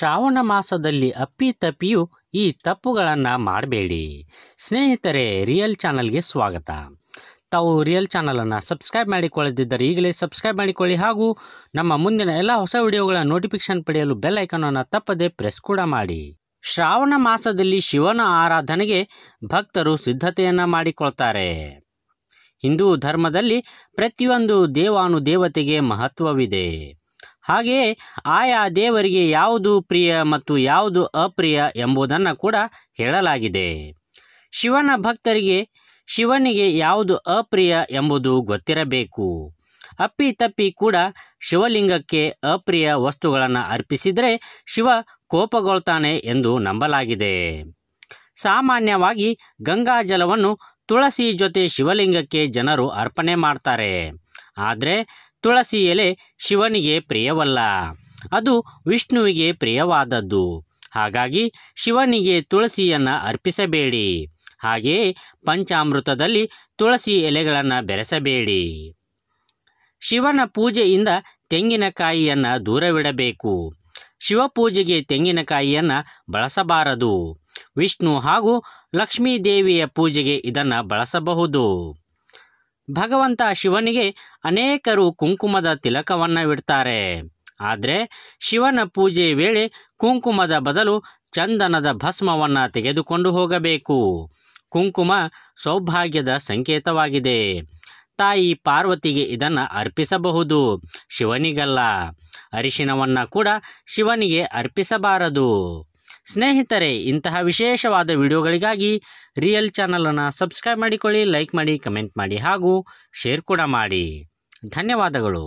ಶ್ರಾವಣ ಮಾಸದಲ್ಲಿ ಅಪ್ಪಿ ತಪ್ಪಿಯು ಈ ತಪ್ಪುಗಳನ್ನು ಮಾಡಬೇಡಿ ಸ್ನೇಹಿತರೆ ರಿಯಲ್ ಚಾನಲ್ಗೆ ಸ್ವಾಗತ ತಾವು ರಿಯಲ್ ಚಾನಲನ್ನು ಸಬ್ಸ್ಕ್ರೈಬ್ ಮಾಡಿಕೊಳ್ಳದಿದ್ದರೆ ಈಗಲೇ ಸಬ್ಸ್ಕ್ರೈಬ್ ಮಾಡಿಕೊಳ್ಳಿ ಹಾಗೂ ನಮ್ಮ ಮುಂದಿನ ಎಲ್ಲ ಹೊಸ ವಿಡಿಯೋಗಳ ನೋಟಿಫಿಕೇಶನ್ ಪಡೆಯಲು ಬೆಲ್ ಐಕನನ್ನು ತಪ್ಪದೆ ಪ್ರೆಸ್ ಕೂಡ ಮಾಡಿ ಶ್ರಾವಣ ಮಾಸದಲ್ಲಿ ಶಿವನ ಆರಾಧನೆಗೆ ಭಕ್ತರು ಸಿದ್ಧತೆಯನ್ನು ಮಾಡಿಕೊಳ್ತಾರೆ ಹಿಂದೂ ಧರ್ಮದಲ್ಲಿ ಪ್ರತಿಯೊಂದು ದೇವಾನುದೇವತೆಗೆ ಮಹತ್ವವಿದೆ ಹಾಗೆಯೇ ಆಯಾ ದೇವರಿಗೆ ಯಾವುದು ಪ್ರಿಯ ಮತ್ತು ಯಾವುದು ಅಪ್ರಿಯ ಎಂಬುದನ್ನು ಕೂಡ ಹೇಳಲಾಗಿದೆ ಶಿವನ ಭಕ್ತರಿಗೆ ಶಿವನಿಗೆ ಯಾವುದು ಅಪ್ರಿಯ ಎಂಬುದು ಗೊತ್ತಿರಬೇಕು ಅಪ್ಪಿ ತಪ್ಪಿ ಕೂಡ ಶಿವಲಿಂಗಕ್ಕೆ ಅಪ್ರಿಯ ವಸ್ತುಗಳನ್ನು ಅರ್ಪಿಸಿದರೆ ಶಿವ ಕೋಪಗೊಳ್ತಾನೆ ಎಂದು ನಂಬಲಾಗಿದೆ ಸಾಮಾನ್ಯವಾಗಿ ಗಂಗಾಜಲವನ್ನು ತುಳಸಿ ಜೊತೆ ಶಿವಲಿಂಗಕ್ಕೆ ಜನರು ಅರ್ಪಣೆ ಮಾಡ್ತಾರೆ ಆದರೆ ತುಳಸಿ ಎಲೆ ಶಿವನಿಗೆ ಪ್ರಿಯವಲ್ಲ ಅದು ವಿಷ್ಣುವಿಗೆ ಪ್ರಿಯವಾದದ್ದು ಹಾಗಾಗಿ ಶಿವನಿಗೆ ತುಳಸಿಯನ್ನು ಅರ್ಪಿಸಬೇಡಿ ಹಾಗೆಯೇ ಪಂಚಾಮೃತದಲ್ಲಿ ತುಳಸಿ ಎಲೆಗಳನ್ನು ಬೆರೆಸಬೇಡಿ ಶಿವನ ಪೂಜೆಯಿಂದ ತೆಂಗಿನಕಾಯಿಯನ್ನು ದೂರವಿಡಬೇಕು ಶಿವಪೂಜೆಗೆ ತೆಂಗಿನಕಾಯಿಯನ್ನು ಬಳಸಬಾರದು ವಿಷ್ಣು ಹಾಗೂ ಲಕ್ಷ್ಮೀದೇವಿಯ ಪೂಜೆಗೆ ಇದನ್ನು ಬಳಸಬಹುದು ಭಗವಂತ ಶಿವನಿಗೆ ಅನೇಕರು ಕುಂಕುಮದ ತಿಲಕವನ್ನು ಇಡ್ತಾರೆ ಆದರೆ ಶಿವನ ಪೂಜೆ ವೇಳೆ ಕುಂಕುಮದ ಬದಲು ಚಂದನದ ಭಸ್ಮವನ್ನು ತೆಗೆದುಕೊಂಡು ಹೋಗಬೇಕು ಕುಂಕುಮ ಸೌಭಾಗ್ಯದ ಸಂಕೇತವಾಗಿದೆ ತಾಯಿ ಪಾರ್ವತಿಗೆ ಇದನ್ನು ಅರ್ಪಿಸಬಹುದು ಶಿವನಿಗಲ್ಲ ಅರಿಶಿನವನ್ನು ಕೂಡ ಶಿವನಿಗೆ ಅರ್ಪಿಸಬಾರದು ಸ್ನೇಹಿತರೆ ಇಂತಹ ವಿಶೇಷವಾದ ವಿಡಿಯೋಗಳಿಗಾಗಿ ರಿಯಲ್ ಚಾನಲನ್ನು ಸಬ್ಸ್ಕ್ರೈಬ್ ಮಾಡಿಕೊಳ್ಳಿ ಲೈಕ್ ಮಾಡಿ ಕಮೆಂಟ್ ಮಾಡಿ ಹಾಗೂ ಶೇರ್ ಕೂಡ ಮಾಡಿ ಧನ್ಯವಾದಗಳು